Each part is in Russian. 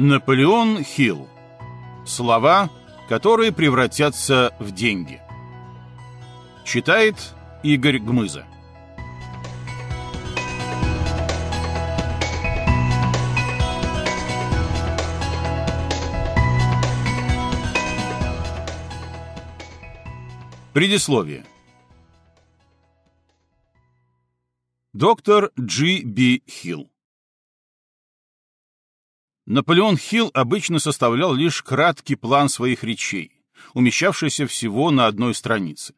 Наполеон Хилл. Слова, которые превратятся в деньги. Читает Игорь Гмыза. Предисловие. Доктор Джи Би Хилл. Наполеон Хилл обычно составлял лишь краткий план своих речей, умещавшийся всего на одной странице.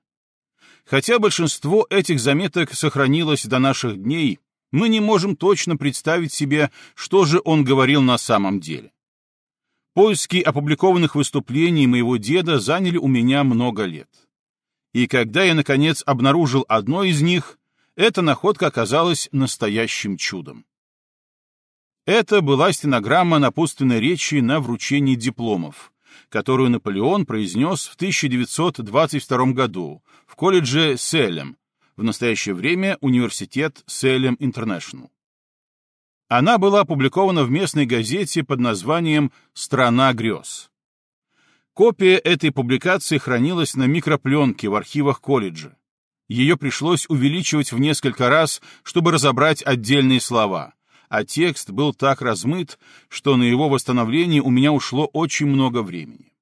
Хотя большинство этих заметок сохранилось до наших дней, мы не можем точно представить себе, что же он говорил на самом деле. Поиски опубликованных выступлений моего деда заняли у меня много лет. И когда я, наконец, обнаружил одно из них, эта находка оказалась настоящим чудом. Это была стенограмма напутственной речи на вручении дипломов, которую Наполеон произнес в 1922 году в колледже Селем, в настоящее время университет Селем Интернешнл. Она была опубликована в местной газете под названием «Страна грез». Копия этой публикации хранилась на микропленке в архивах колледжа. Ее пришлось увеличивать в несколько раз, чтобы разобрать отдельные слова — а текст был так размыт, что на его восстановление у меня ушло очень много времени.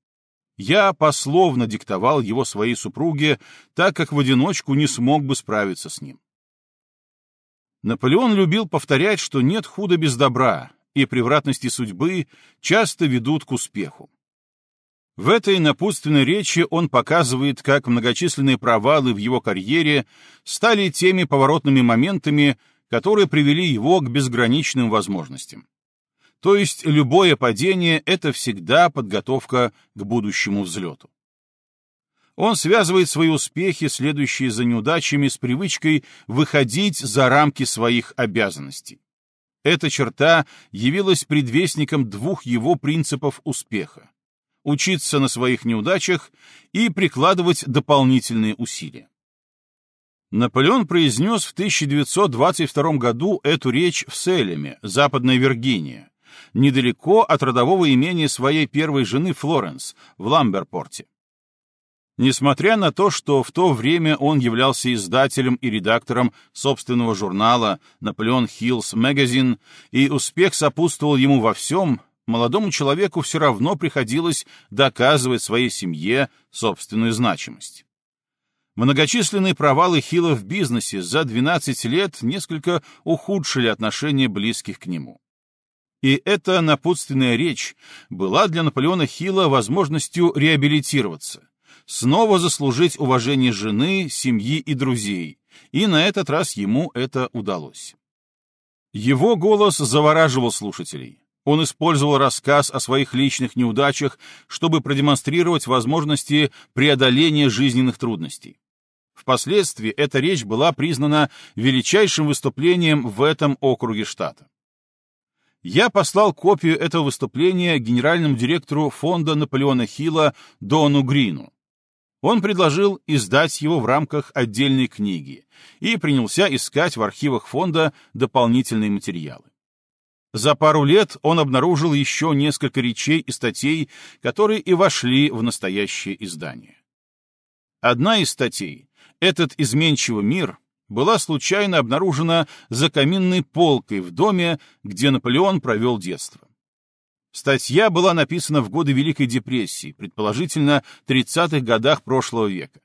Я пословно диктовал его своей супруге, так как в одиночку не смог бы справиться с ним. Наполеон любил повторять, что нет худа без добра, и превратности судьбы часто ведут к успеху. В этой напутственной речи он показывает, как многочисленные провалы в его карьере стали теми поворотными моментами, которые привели его к безграничным возможностям. То есть любое падение — это всегда подготовка к будущему взлету. Он связывает свои успехи, следующие за неудачами, с привычкой выходить за рамки своих обязанностей. Эта черта явилась предвестником двух его принципов успеха — учиться на своих неудачах и прикладывать дополнительные усилия. Наполеон произнес в 1922 году эту речь в Селеме, Западная Виргиния, недалеко от родового имения своей первой жены Флоренс, в Ламберпорте. Несмотря на то, что в то время он являлся издателем и редактором собственного журнала «Наполеон Хиллс Магазин», и успех сопутствовал ему во всем, молодому человеку все равно приходилось доказывать своей семье собственную значимость. Многочисленные провалы Хилла в бизнесе за 12 лет несколько ухудшили отношения близких к нему. И эта напутственная речь была для Наполеона Хилла возможностью реабилитироваться, снова заслужить уважение жены, семьи и друзей, и на этот раз ему это удалось. Его голос завораживал слушателей. Он использовал рассказ о своих личных неудачах, чтобы продемонстрировать возможности преодоления жизненных трудностей. Впоследствии эта речь была признана величайшим выступлением в этом округе штата. Я послал копию этого выступления генеральному директору фонда Наполеона Хилла Дону Грину. Он предложил издать его в рамках отдельной книги и принялся искать в архивах фонда дополнительные материалы. За пару лет он обнаружил еще несколько речей и статей, которые и вошли в настоящее издание. Одна из статей этот изменчивый мир была случайно обнаружена за каминной полкой в доме, где Наполеон провел детство. Статья была написана в годы Великой депрессии, предположительно, 30-х годах прошлого века.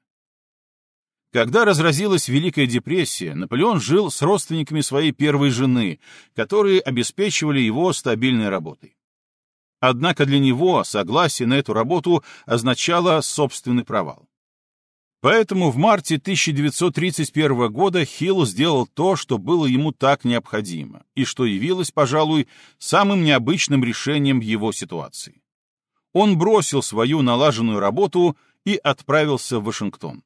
Когда разразилась Великая депрессия, Наполеон жил с родственниками своей первой жены, которые обеспечивали его стабильной работой. Однако для него согласие на эту работу означало собственный провал. Поэтому в марте 1931 года Хилл сделал то, что было ему так необходимо, и что явилось, пожалуй, самым необычным решением его ситуации. Он бросил свою налаженную работу и отправился в Вашингтон.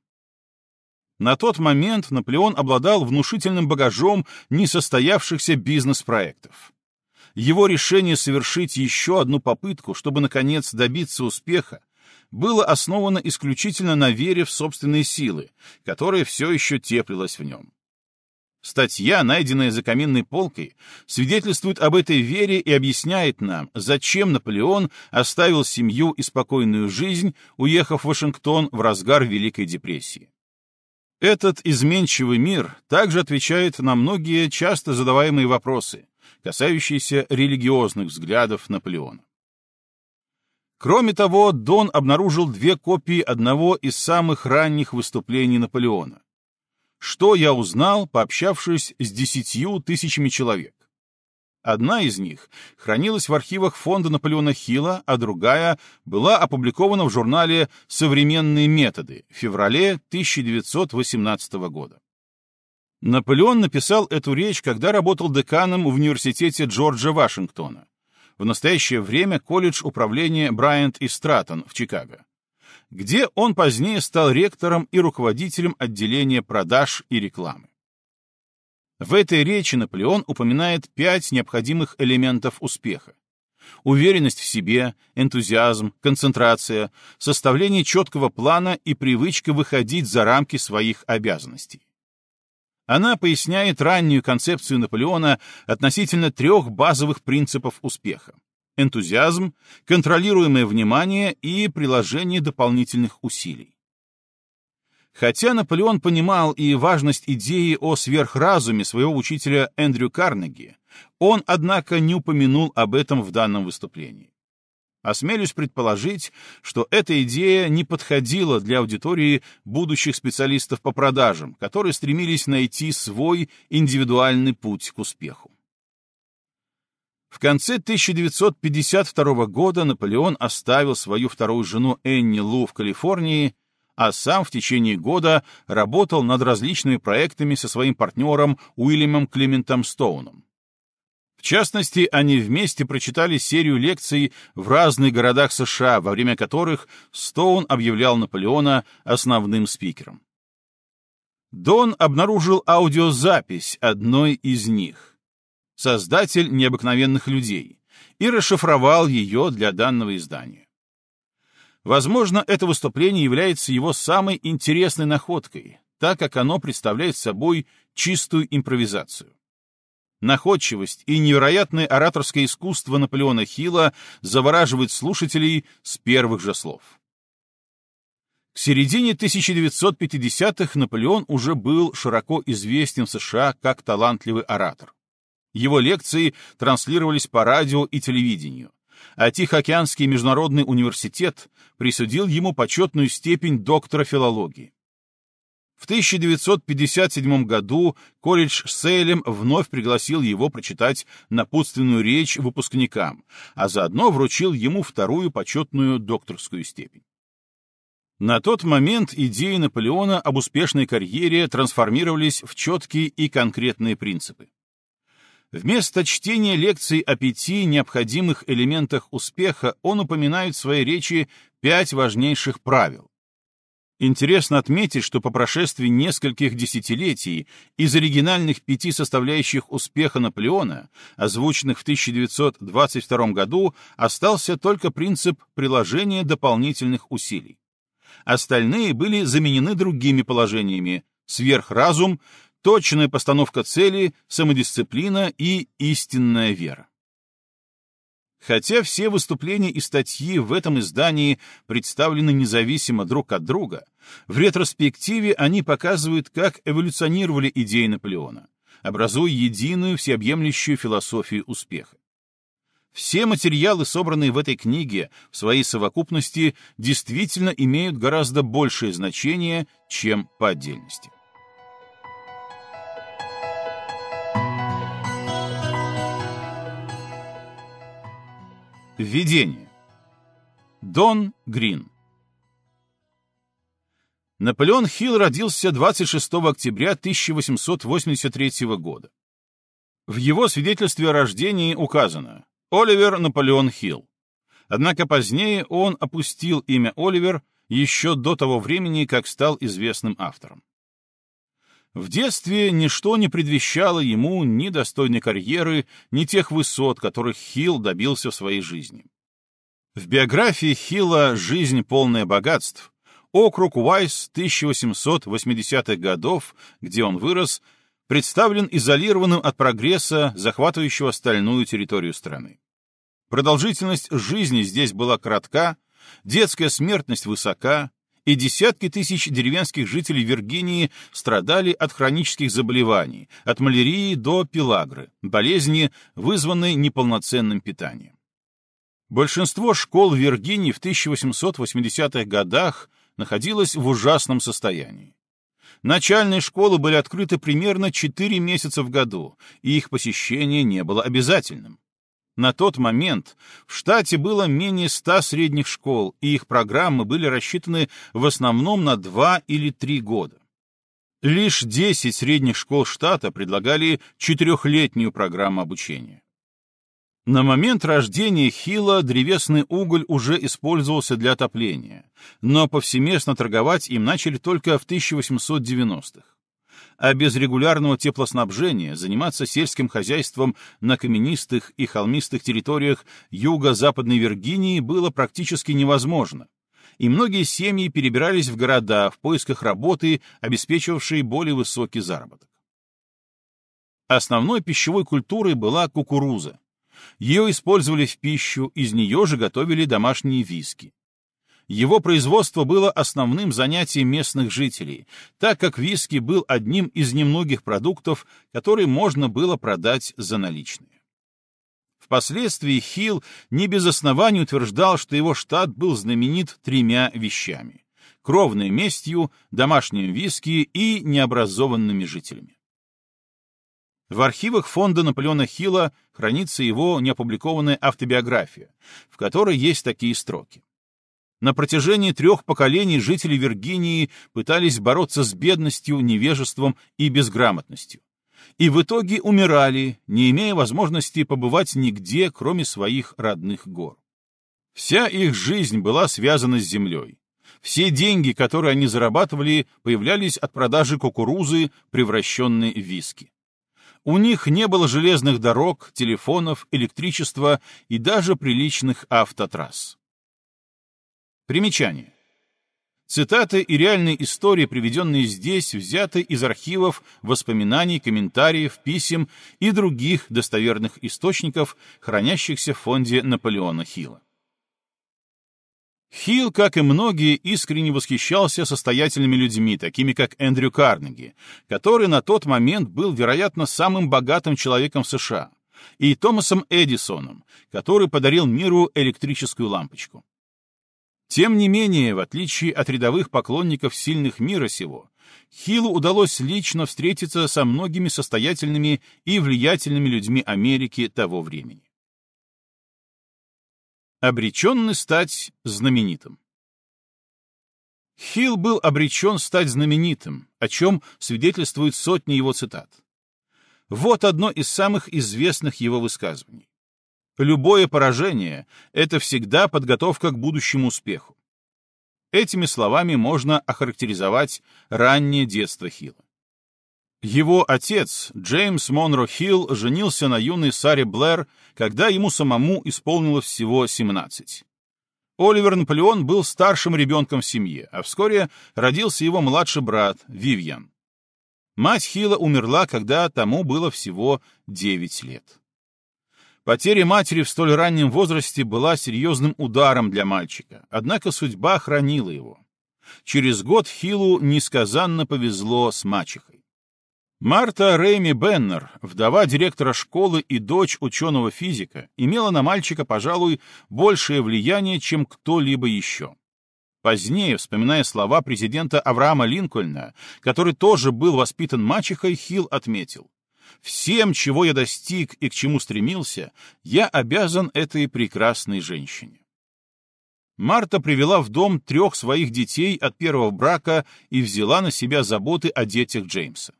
На тот момент Наполеон обладал внушительным багажом несостоявшихся бизнес-проектов. Его решение совершить еще одну попытку, чтобы, наконец, добиться успеха, было основано исключительно на вере в собственные силы, которая все еще теплилась в нем. Статья, найденная за каминной полкой, свидетельствует об этой вере и объясняет нам, зачем Наполеон оставил семью и спокойную жизнь, уехав в Вашингтон в разгар Великой депрессии. Этот изменчивый мир также отвечает на многие часто задаваемые вопросы, касающиеся религиозных взглядов Наполеона. Кроме того, Дон обнаружил две копии одного из самых ранних выступлений Наполеона. Что я узнал, пообщавшись с десятью тысячами человек? Одна из них хранилась в архивах фонда Наполеона Хилла, а другая была опубликована в журнале «Современные методы» в феврале 1918 года. Наполеон написал эту речь, когда работал деканом в университете Джорджа Вашингтона в настоящее время колледж управления Брайант и Стратон в Чикаго, где он позднее стал ректором и руководителем отделения продаж и рекламы. В этой речи Наполеон упоминает пять необходимых элементов успеха. Уверенность в себе, энтузиазм, концентрация, составление четкого плана и привычка выходить за рамки своих обязанностей. Она поясняет раннюю концепцию Наполеона относительно трех базовых принципов успеха — энтузиазм, контролируемое внимание и приложение дополнительных усилий. Хотя Наполеон понимал и важность идеи о сверхразуме своего учителя Эндрю Карнеги, он, однако, не упомянул об этом в данном выступлении. Осмелюсь предположить, что эта идея не подходила для аудитории будущих специалистов по продажам, которые стремились найти свой индивидуальный путь к успеху. В конце 1952 года Наполеон оставил свою вторую жену Энни Лу в Калифорнии, а сам в течение года работал над различными проектами со своим партнером Уильямом Клементом Стоуном. В частности, они вместе прочитали серию лекций в разных городах США, во время которых Стоун объявлял Наполеона основным спикером. Дон обнаружил аудиозапись одной из них, создатель необыкновенных людей, и расшифровал ее для данного издания. Возможно, это выступление является его самой интересной находкой, так как оно представляет собой чистую импровизацию. Находчивость и невероятное ораторское искусство Наполеона Хилла завораживают слушателей с первых же слов. К середине 1950-х Наполеон уже был широко известен в США как талантливый оратор. Его лекции транслировались по радио и телевидению, а Тихоокеанский международный университет присудил ему почетную степень доктора филологии. В 1957 году колледж Сейлем вновь пригласил его прочитать напутственную речь выпускникам, а заодно вручил ему вторую почетную докторскую степень. На тот момент идеи Наполеона об успешной карьере трансформировались в четкие и конкретные принципы. Вместо чтения лекций о пяти необходимых элементах успеха он упоминает в своей речи пять важнейших правил, Интересно отметить, что по прошествии нескольких десятилетий из оригинальных пяти составляющих успеха Наполеона, озвученных в 1922 году, остался только принцип приложения дополнительных усилий. Остальные были заменены другими положениями сверхразум, точная постановка цели, самодисциплина и истинная вера. Хотя все выступления и статьи в этом издании представлены независимо друг от друга, в ретроспективе они показывают, как эволюционировали идеи Наполеона, образуя единую всеобъемлющую философию успеха. Все материалы, собранные в этой книге, в своей совокупности действительно имеют гораздо большее значение, чем по отдельности. Введение. Дон Грин. Наполеон Хилл родился 26 октября 1883 года. В его свидетельстве о рождении указано «Оливер Наполеон Хилл». Однако позднее он опустил имя Оливер еще до того времени, как стал известным автором. В детстве ничто не предвещало ему ни достойной карьеры, ни тех высот, которых Хилл добился в своей жизни. В биографии Хилла «Жизнь полная богатств» округ Уайс 1880-х годов, где он вырос, представлен изолированным от прогресса, захватывающего остальную территорию страны. Продолжительность жизни здесь была кратка, детская смертность высока, и десятки тысяч деревенских жителей Виргинии страдали от хронических заболеваний, от малярии до пелагры, болезни, вызванной неполноценным питанием. Большинство школ Виргинии в 1880-х годах находилось в ужасном состоянии. Начальные школы были открыты примерно 4 месяца в году, и их посещение не было обязательным. На тот момент в штате было менее 100 средних школ, и их программы были рассчитаны в основном на два или три года. Лишь 10 средних школ штата предлагали четырехлетнюю программу обучения. На момент рождения Хила древесный уголь уже использовался для отопления, но повсеместно торговать им начали только в 1890-х а без регулярного теплоснабжения заниматься сельским хозяйством на каменистых и холмистых территориях юго-западной Виргинии было практически невозможно, и многие семьи перебирались в города в поисках работы, обеспечивавшей более высокий заработок. Основной пищевой культурой была кукуруза. Ее использовали в пищу, из нее же готовили домашние виски. Его производство было основным занятием местных жителей, так как виски был одним из немногих продуктов, которые можно было продать за наличные. Впоследствии Хилл не без оснований утверждал, что его штат был знаменит тремя вещами — кровной местью, домашним виски и необразованными жителями. В архивах фонда Наполеона Хилла хранится его неопубликованная автобиография, в которой есть такие строки. На протяжении трех поколений жители Виргинии пытались бороться с бедностью, невежеством и безграмотностью. И в итоге умирали, не имея возможности побывать нигде, кроме своих родных гор. Вся их жизнь была связана с землей. Все деньги, которые они зарабатывали, появлялись от продажи кукурузы, превращенной в виски. У них не было железных дорог, телефонов, электричества и даже приличных автотрасс. Примечание. Цитаты и реальные истории, приведенные здесь, взяты из архивов, воспоминаний, комментариев, писем и других достоверных источников, хранящихся в фонде Наполеона Хилла. Хилл, как и многие, искренне восхищался состоятельными людьми, такими как Эндрю Карнеги, который на тот момент был, вероятно, самым богатым человеком в США, и Томасом Эдисоном, который подарил миру электрическую лампочку. Тем не менее, в отличие от рядовых поклонников сильных мира сего, Хилу удалось лично встретиться со многими состоятельными и влиятельными людьми Америки того времени. Обреченный стать знаменитым Хилл был обречен стать знаменитым, о чем свидетельствуют сотни его цитат. Вот одно из самых известных его высказываний. Любое поражение — это всегда подготовка к будущему успеху. Этими словами можно охарактеризовать раннее детство Хилла. Его отец, Джеймс Монро Хилл, женился на юной Саре Блэр, когда ему самому исполнилось всего 17. Оливер Наполеон был старшим ребенком в семье, а вскоре родился его младший брат Вивьян. Мать Хила умерла, когда тому было всего 9 лет. Потеря матери в столь раннем возрасте была серьезным ударом для мальчика, однако судьба хранила его. Через год Хилу несказанно повезло с мачехой. Марта Рэйми Беннер, вдова директора школы и дочь ученого-физика, имела на мальчика, пожалуй, большее влияние, чем кто-либо еще. Позднее, вспоминая слова президента Авраама Линкольна, который тоже был воспитан мачехой, Хилл отметил. Всем, чего я достиг и к чему стремился, я обязан этой прекрасной женщине. Марта привела в дом трех своих детей от первого брака и взяла на себя заботы о детях Джеймса.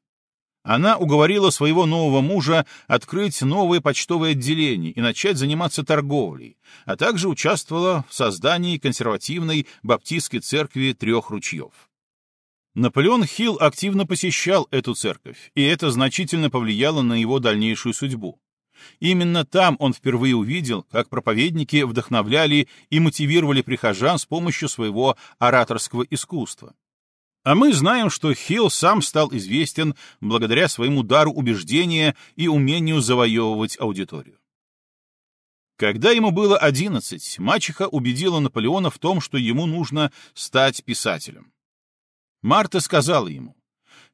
Она уговорила своего нового мужа открыть новое почтовое отделение и начать заниматься торговлей, а также участвовала в создании консервативной баптистской церкви трех ручьев. Наполеон Хилл активно посещал эту церковь, и это значительно повлияло на его дальнейшую судьбу. Именно там он впервые увидел, как проповедники вдохновляли и мотивировали прихожан с помощью своего ораторского искусства. А мы знаем, что Хилл сам стал известен благодаря своему дару убеждения и умению завоевывать аудиторию. Когда ему было 11, мачеха убедила Наполеона в том, что ему нужно стать писателем. Марта сказала ему,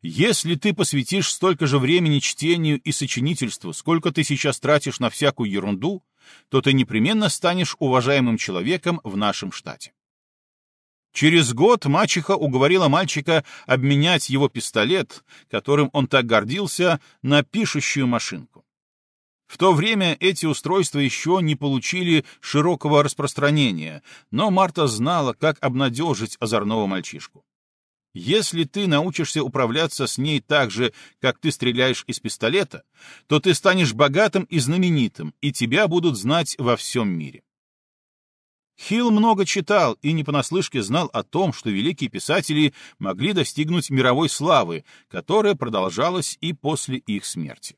«Если ты посвятишь столько же времени чтению и сочинительству, сколько ты сейчас тратишь на всякую ерунду, то ты непременно станешь уважаемым человеком в нашем штате». Через год мачеха уговорила мальчика обменять его пистолет, которым он так гордился, на пишущую машинку. В то время эти устройства еще не получили широкого распространения, но Марта знала, как обнадежить озорного мальчишку. Если ты научишься управляться с ней так же, как ты стреляешь из пистолета, то ты станешь богатым и знаменитым, и тебя будут знать во всем мире. Хилл много читал и не понаслышке знал о том, что великие писатели могли достигнуть мировой славы, которая продолжалась и после их смерти.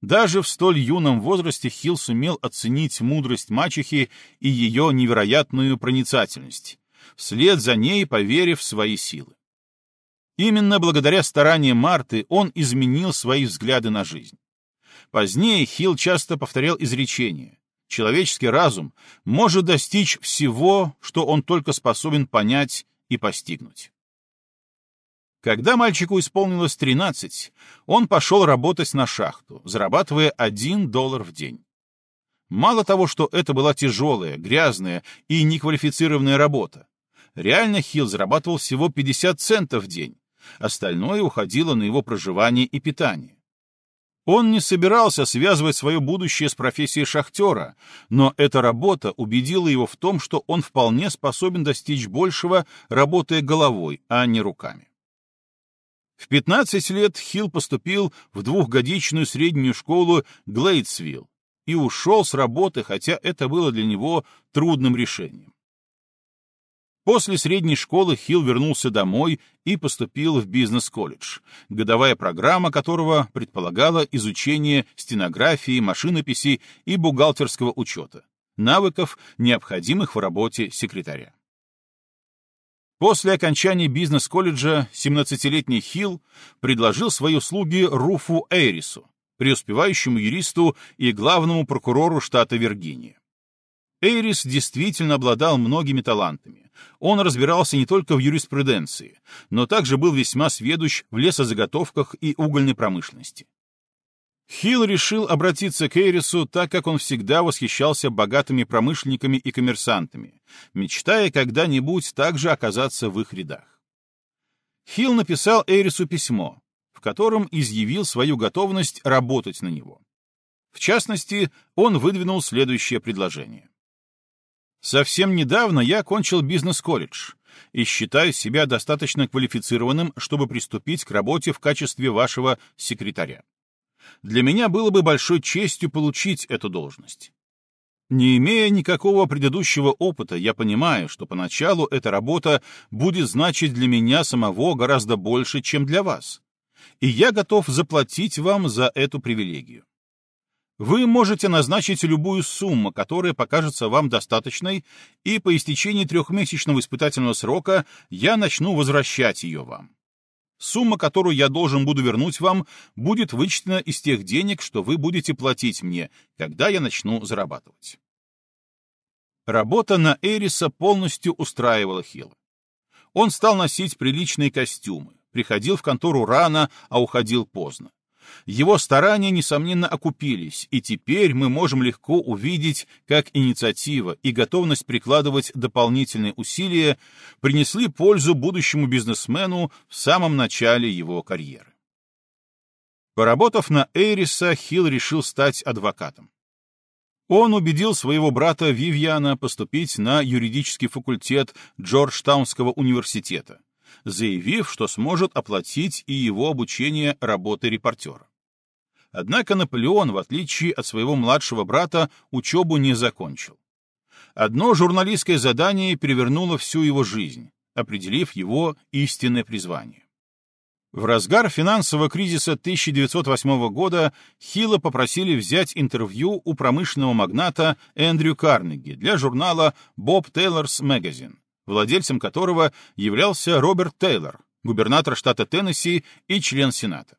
Даже в столь юном возрасте Хилл сумел оценить мудрость мачехи и ее невероятную проницательность, вслед за ней поверив в свои силы. Именно благодаря стараниям Марты он изменил свои взгляды на жизнь. Позднее Хилл часто повторял изречение «Человеческий разум может достичь всего, что он только способен понять и постигнуть». Когда мальчику исполнилось 13, он пошел работать на шахту, зарабатывая 1 доллар в день. Мало того, что это была тяжелая, грязная и неквалифицированная работа, реально Хилл зарабатывал всего 50 центов в день. Остальное уходило на его проживание и питание. Он не собирался связывать свое будущее с профессией шахтера, но эта работа убедила его в том, что он вполне способен достичь большего, работая головой, а не руками. В 15 лет Хилл поступил в двухгодичную среднюю школу Глейдсвилл и ушел с работы, хотя это было для него трудным решением. После средней школы Хилл вернулся домой и поступил в бизнес-колледж, годовая программа которого предполагала изучение стенографии, машинописи и бухгалтерского учета, навыков, необходимых в работе секретаря. После окончания бизнес-колледжа 17-летний Хилл предложил свои услуги Руфу Эйрису, преуспевающему юристу и главному прокурору штата Виргиния. Эйрис действительно обладал многими талантами, он разбирался не только в юриспруденции, но также был весьма сведущ в лесозаготовках и угольной промышленности. Хилл решил обратиться к Эйрису, так как он всегда восхищался богатыми промышленниками и коммерсантами, мечтая когда-нибудь также оказаться в их рядах. Хилл написал Эйрису письмо, в котором изъявил свою готовность работать на него. В частности, он выдвинул следующее предложение. Совсем недавно я окончил бизнес-колледж и считаю себя достаточно квалифицированным, чтобы приступить к работе в качестве вашего секретаря. Для меня было бы большой честью получить эту должность. Не имея никакого предыдущего опыта, я понимаю, что поначалу эта работа будет значить для меня самого гораздо больше, чем для вас. И я готов заплатить вам за эту привилегию. Вы можете назначить любую сумму, которая покажется вам достаточной, и по истечении трехмесячного испытательного срока я начну возвращать ее вам. Сумма, которую я должен буду вернуть вам, будет вычтена из тех денег, что вы будете платить мне, когда я начну зарабатывать. Работа на Эриса полностью устраивала Хилла. Он стал носить приличные костюмы, приходил в контору рано, а уходил поздно. Его старания, несомненно, окупились, и теперь мы можем легко увидеть, как инициатива и готовность прикладывать дополнительные усилия принесли пользу будущему бизнесмену в самом начале его карьеры. Поработав на Эйриса, Хилл решил стать адвокатом. Он убедил своего брата Вивьяна поступить на юридический факультет Джорджтаунского университета, заявив, что сможет оплатить и его обучение работы репортера. Однако Наполеон, в отличие от своего младшего брата, учебу не закончил. Одно журналистское задание перевернуло всю его жизнь, определив его истинное призвание. В разгар финансового кризиса 1908 года Хилла попросили взять интервью у промышленного магната Эндрю Карнеги для журнала Bob Taylor's Magazine владельцем которого являлся Роберт Тейлор, губернатор штата Теннесси и член Сената.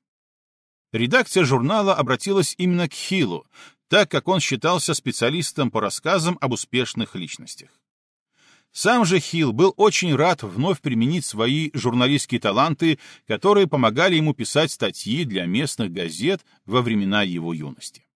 Редакция журнала обратилась именно к Хиллу, так как он считался специалистом по рассказам об успешных личностях. Сам же Хилл был очень рад вновь применить свои журналистские таланты, которые помогали ему писать статьи для местных газет во времена его юности.